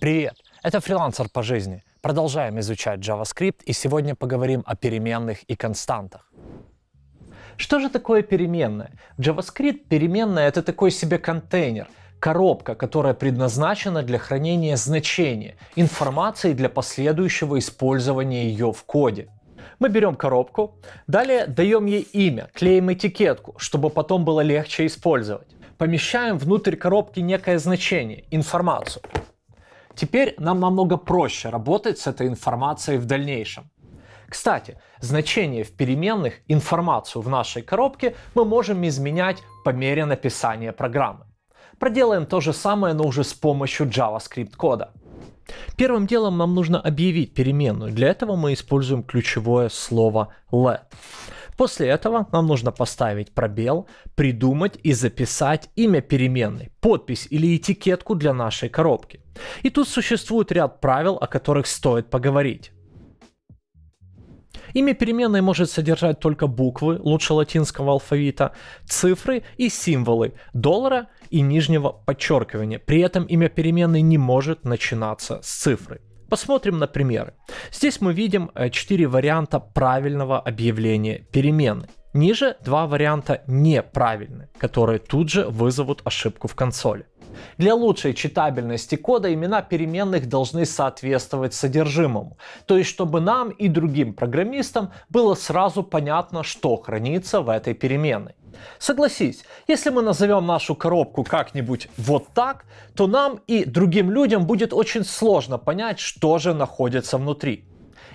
Привет! Это фрилансер по жизни. Продолжаем изучать JavaScript и сегодня поговорим о переменных и константах. Что же такое переменная? JavaScript переменная это такой себе контейнер, коробка, которая предназначена для хранения значения, информации для последующего использования ее в коде. Мы берем коробку, далее даем ей имя, клеим этикетку, чтобы потом было легче использовать. Помещаем внутрь коробки некое значение, информацию. Теперь нам намного проще работать с этой информацией в дальнейшем. Кстати, значение в переменных, информацию в нашей коробке мы можем изменять по мере написания программы. Проделаем то же самое, но уже с помощью JavaScript кода. Первым делом нам нужно объявить переменную. Для этого мы используем ключевое слово let. После этого нам нужно поставить пробел, придумать и записать имя переменной, подпись или этикетку для нашей коробки. И тут существует ряд правил, о которых стоит поговорить. Имя переменной может содержать только буквы, лучше латинского алфавита, цифры и символы доллара и нижнего подчеркивания. При этом имя переменной не может начинаться с цифры. Посмотрим на примеры. Здесь мы видим 4 э, варианта правильного объявления перемены. Ниже два варианта неправильны, которые тут же вызовут ошибку в консоли. Для лучшей читабельности кода имена переменных должны соответствовать содержимому, то есть чтобы нам и другим программистам было сразу понятно, что хранится в этой переменной. Согласись, если мы назовем нашу коробку как-нибудь вот так, то нам и другим людям будет очень сложно понять, что же находится внутри.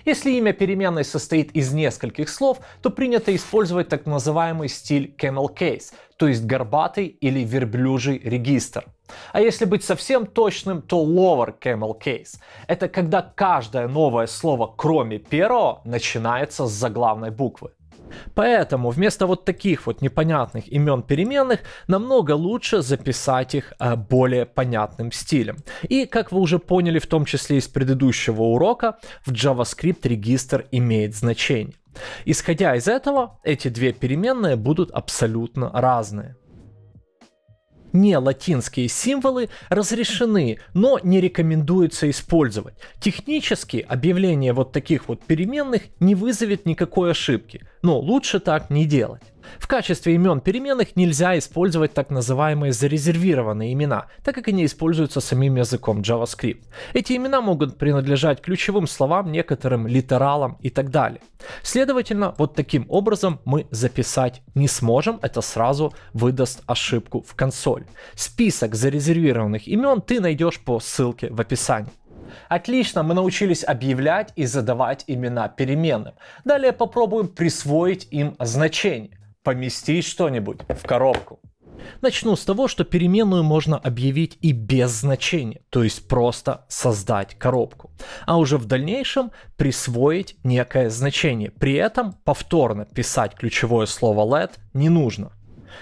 Если имя переменной состоит из нескольких слов, то принято использовать так называемый стиль camel case, то есть горбатый или верблюжий регистр. А если быть совсем точным, то lower camel case. Это когда каждое новое слово, кроме первого, начинается с заглавной буквы. Поэтому вместо вот таких вот непонятных имен переменных намного лучше записать их э, более понятным стилем. И как вы уже поняли, в том числе из предыдущего урока, в JavaScript регистр имеет значение. Исходя из этого, эти две переменные будут абсолютно разные не латинские символы разрешены, но не рекомендуется использовать. Технически объявление вот таких вот переменных не вызовет никакой ошибки, но лучше так не делать. В качестве имен переменных нельзя использовать так называемые зарезервированные имена, так как они используются самим языком JavaScript. Эти имена могут принадлежать ключевым словам, некоторым литералам и так далее. Следовательно, вот таким образом мы записать не сможем, это сразу выдаст ошибку в консоль. Список зарезервированных имен ты найдешь по ссылке в описании. Отлично, мы научились объявлять и задавать имена переменным. Далее попробуем присвоить им значение поместить что-нибудь в коробку. Начну с того, что переменную можно объявить и без значения, то есть просто создать коробку, а уже в дальнейшем присвоить некое значение. При этом повторно писать ключевое слово let не нужно.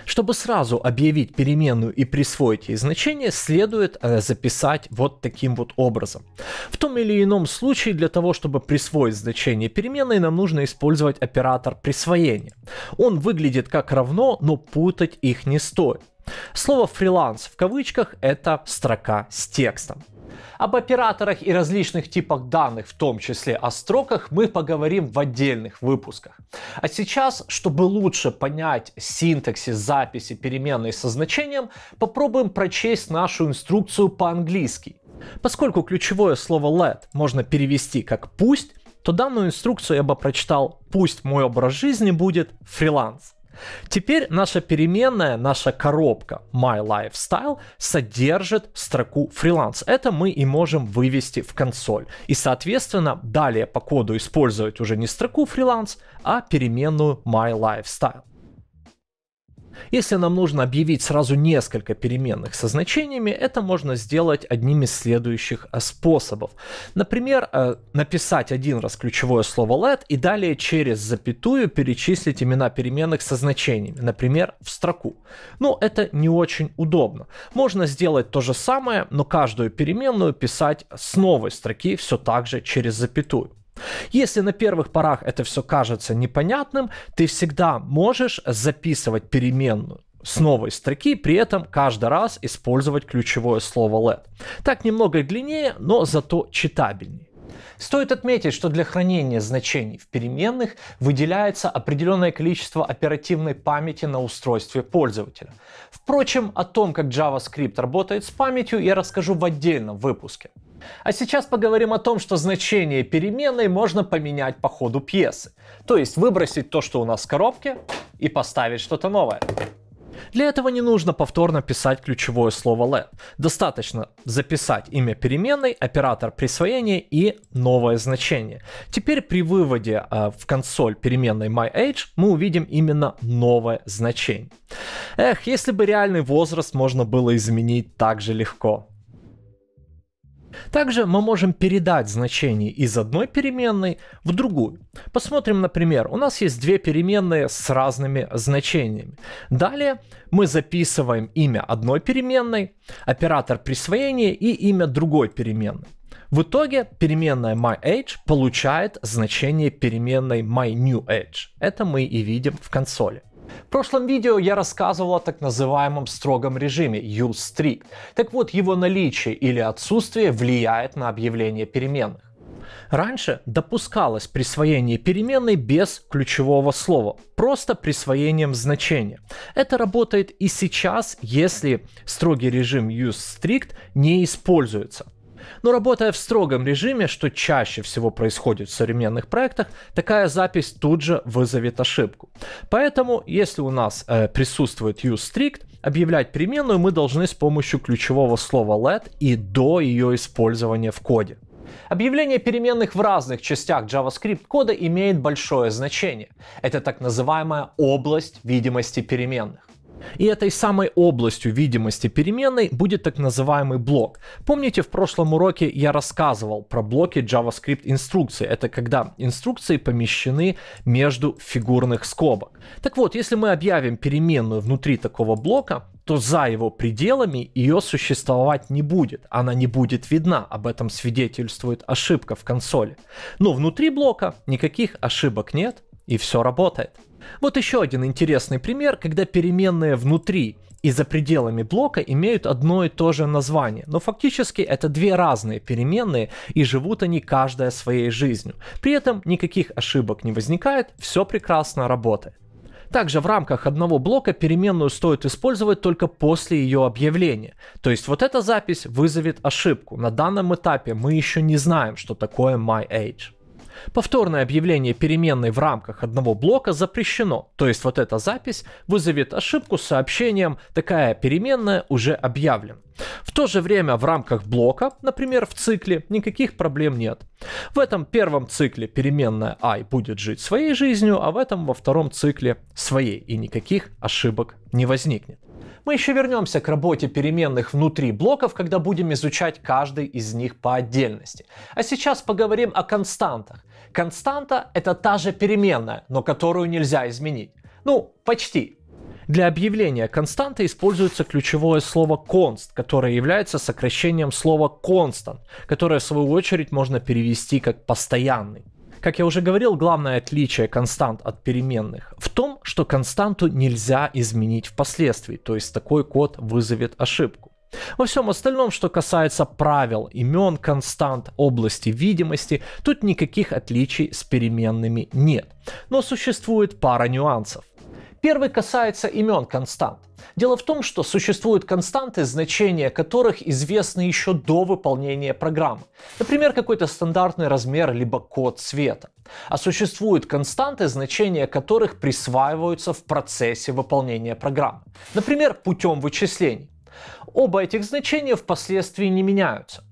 Чтобы сразу объявить переменную и присвоить ей значение, следует э, записать вот таким вот образом. В том или ином случае для того, чтобы присвоить значение переменной, нам нужно использовать оператор присвоения. Он выглядит как равно, но путать их не стоит. Слово «фриланс» в кавычках – это строка с текстом. Об операторах и различных типах данных, в том числе о строках, мы поговорим в отдельных выпусках. А сейчас, чтобы лучше понять синтаксис записи переменной со значением, попробуем прочесть нашу инструкцию по-английски. Поскольку ключевое слово let можно перевести как «пусть», то данную инструкцию я бы прочитал «пусть мой образ жизни будет фриланс». Теперь наша переменная, наша коробка My Lifestyle содержит строку фриланс. Это мы и можем вывести в консоль. И, соответственно, далее по коду использовать уже не строку фриланс, а переменную My Lifestyle. Если нам нужно объявить сразу несколько переменных со значениями, это можно сделать одним из следующих э, способов. Например, э, написать один раз ключевое слово let и далее через запятую перечислить имена переменных со значениями, например, в строку. Но ну, это не очень удобно. Можно сделать то же самое, но каждую переменную писать с новой строки все так же через запятую. Если на первых порах это все кажется непонятным, ты всегда можешь записывать переменную с новой строки, при этом каждый раз использовать ключевое слово LED. Так немного длиннее, но зато читабельнее. Стоит отметить, что для хранения значений в переменных выделяется определенное количество оперативной памяти на устройстве пользователя. Впрочем, о том, как JavaScript работает с памятью, я расскажу в отдельном выпуске. А сейчас поговорим о том, что значение переменной можно поменять по ходу пьесы. То есть выбросить то, что у нас в коробке, и поставить что-то новое. Для этого не нужно повторно писать ключевое слово let. Достаточно записать имя переменной, оператор присвоения и новое значение. Теперь при выводе э, в консоль переменной myAge мы увидим именно новое значение. Эх, если бы реальный возраст можно было изменить так же легко. Также мы можем передать значение из одной переменной в другую. Посмотрим, например, у нас есть две переменные с разными значениями. Далее мы записываем имя одной переменной, оператор присвоения и имя другой переменной. В итоге переменная myAge получает значение переменной myNewAge. Это мы и видим в консоли. В прошлом видео я рассказывал о так называемом строгом режиме u strict. Так вот, его наличие или отсутствие влияет на объявление переменных. Раньше допускалось присвоение переменной без ключевого слова, просто присвоением значения. Это работает и сейчас, если строгий режим use strict не используется. Но работая в строгом режиме, что чаще всего происходит в современных проектах, такая запись тут же вызовет ошибку. Поэтому, если у нас э, присутствует useStrict, объявлять переменную мы должны с помощью ключевого слова let и до ее использования в коде. Объявление переменных в разных частях JavaScript кода имеет большое значение. Это так называемая область видимости переменных. И этой самой областью видимости переменной будет так называемый блок. Помните, в прошлом уроке я рассказывал про блоки JavaScript инструкции. Это когда инструкции помещены между фигурных скобок. Так вот, если мы объявим переменную внутри такого блока, то за его пределами ее существовать не будет. Она не будет видна. Об этом свидетельствует ошибка в консоли. Но внутри блока никаких ошибок нет, и все работает. Вот еще один интересный пример, когда переменные внутри и за пределами блока имеют одно и то же название, но фактически это две разные переменные и живут они каждая своей жизнью. При этом никаких ошибок не возникает, все прекрасно работает. Также в рамках одного блока переменную стоит использовать только после ее объявления. То есть вот эта запись вызовет ошибку. На данном этапе мы еще не знаем, что такое myAge. Повторное объявление переменной в рамках одного блока запрещено, то есть вот эта запись вызовет ошибку с сообщением «такая переменная уже объявлена». В то же время в рамках блока, например, в цикле, никаких проблем нет. В этом первом цикле переменная i будет жить своей жизнью, а в этом во втором цикле своей, и никаких ошибок не возникнет. Мы еще вернемся к работе переменных внутри блоков, когда будем изучать каждый из них по отдельности. А сейчас поговорим о константах. Константа — это та же переменная, но которую нельзя изменить. Ну, почти. Для объявления константы используется ключевое слово const, которое является сокращением слова constant, которое в свою очередь можно перевести как постоянный. Как я уже говорил, главное отличие констант от переменных в том, что константу нельзя изменить впоследствии, то есть такой код вызовет ошибку. Во всем остальном, что касается правил, имен, констант, области видимости, тут никаких отличий с переменными нет. Но существует пара нюансов. Первый касается имен констант. Дело в том, что существуют константы, значения которых известны еще до выполнения программы. Например, какой-то стандартный размер либо код цвета. А существуют константы, значения которых присваиваются в процессе выполнения программы. Например, путем вычислений. Оба этих значения впоследствии не меняются.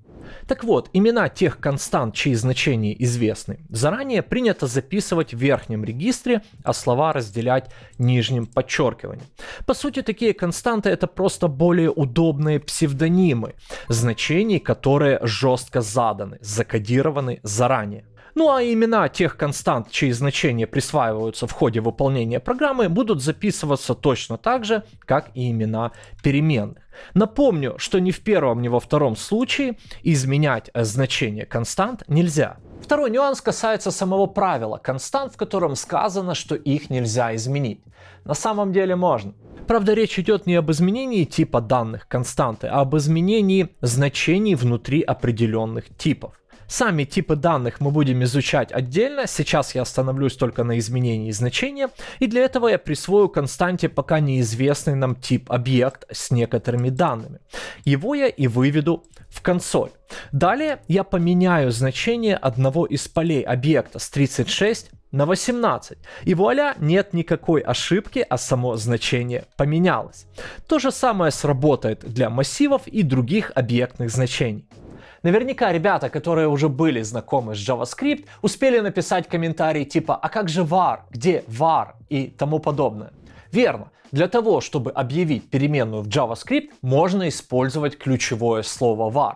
Так вот, имена тех констант, чьи значения известны, заранее принято записывать в верхнем регистре, а слова разделять нижним подчеркиванием. По сути, такие константы это просто более удобные псевдонимы, значений, которые жестко заданы, закодированы заранее. Ну а имена тех констант, чьи значения присваиваются в ходе выполнения программы, будут записываться точно так же, как и имена переменных. Напомню, что ни в первом, ни во втором случае изменять э, значение констант нельзя. Второй нюанс касается самого правила констант, в котором сказано, что их нельзя изменить. На самом деле можно. Правда, речь идет не об изменении типа данных константы, а об изменении значений внутри определенных типов. Сами типы данных мы будем изучать отдельно, сейчас я остановлюсь только на изменении значения, и для этого я присвою константе пока неизвестный нам тип объект с некоторыми данными. Его я и выведу в консоль. Далее я поменяю значение одного из полей объекта с 36 на 18. И вуаля, нет никакой ошибки, а само значение поменялось. То же самое сработает для массивов и других объектных значений. Наверняка ребята, которые уже были знакомы с JavaScript, успели написать комментарии типа «А как же var? Где var?» и тому подобное. Верно. Для того, чтобы объявить переменную в JavaScript, можно использовать ключевое слово var.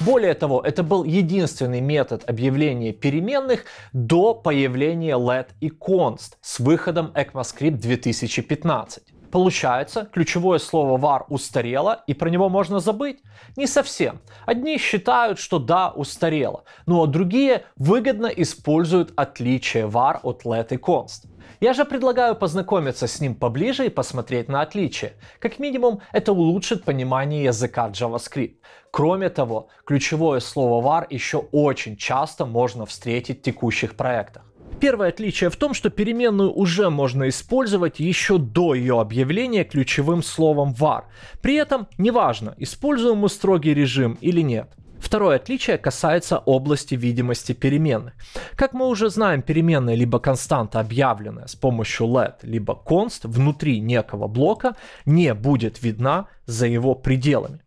Более того, это был единственный метод объявления переменных до появления let и const с выходом ECMAScript 2015. Получается, ключевое слово var устарело и про него можно забыть? Не совсем. Одни считают, что да, устарело, но ну, а другие выгодно используют отличие var от let и const. Я же предлагаю познакомиться с ним поближе и посмотреть на отличия. Как минимум, это улучшит понимание языка JavaScript. Кроме того, ключевое слово var еще очень часто можно встретить в текущих проектах. Первое отличие в том, что переменную уже можно использовать еще до ее объявления ключевым словом var. При этом неважно, используем мы строгий режим или нет. Второе отличие касается области видимости переменных. Как мы уже знаем, переменная либо константа, объявленная с помощью let, либо const внутри некого блока, не будет видна за его пределами.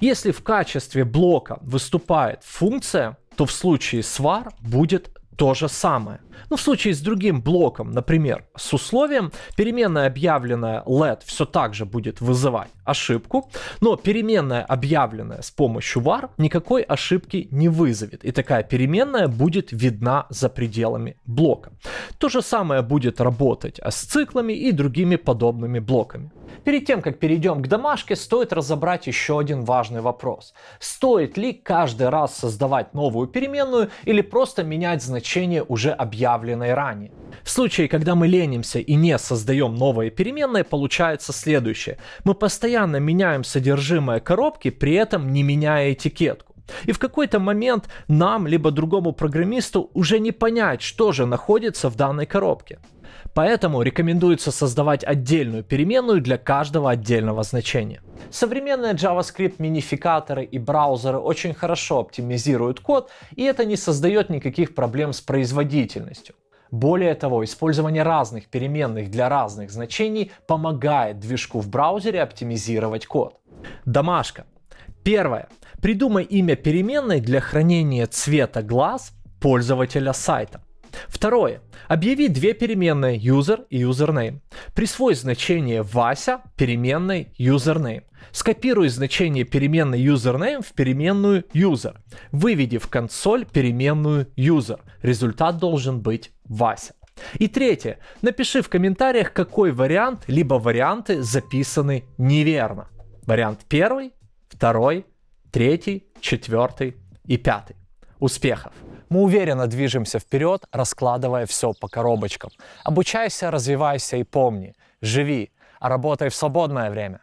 Если в качестве блока выступает функция, то в случае с var будет то же самое. Ну, в случае с другим блоком, например, с условием, переменная объявленная LED все так же будет вызывать ошибку, но переменная объявленная с помощью var никакой ошибки не вызовет, и такая переменная будет видна за пределами блока. То же самое будет работать а, с циклами и другими подобными блоками. Перед тем, как перейдем к домашке, стоит разобрать еще один важный вопрос. Стоит ли каждый раз создавать новую переменную или просто менять значение значение уже объявленной ранее. В случае, когда мы ленимся и не создаем новые переменные, получается следующее. Мы постоянно меняем содержимое коробки, при этом не меняя этикетку. И в какой-то момент нам, либо другому программисту, уже не понять, что же находится в данной коробке. Поэтому рекомендуется создавать отдельную переменную для каждого отдельного значения. Современные JavaScript минификаторы и браузеры очень хорошо оптимизируют код, и это не создает никаких проблем с производительностью. Более того, использование разных переменных для разных значений помогает движку в браузере оптимизировать код. Домашка. Первое. Придумай имя переменной для хранения цвета глаз пользователя сайта. Второе. Объяви две переменные user и username. Присвой значение Вася переменной username. Скопируй значение переменной username в переменную user. Выведи в консоль переменную user. Результат должен быть Вася. И третье. Напиши в комментариях, какой вариант, либо варианты записаны неверно. Вариант первый, второй, третий, четвертый и пятый. Успехов! Мы уверенно движемся вперед, раскладывая все по коробочкам. Обучайся, развивайся и помни, живи, а работай в свободное время.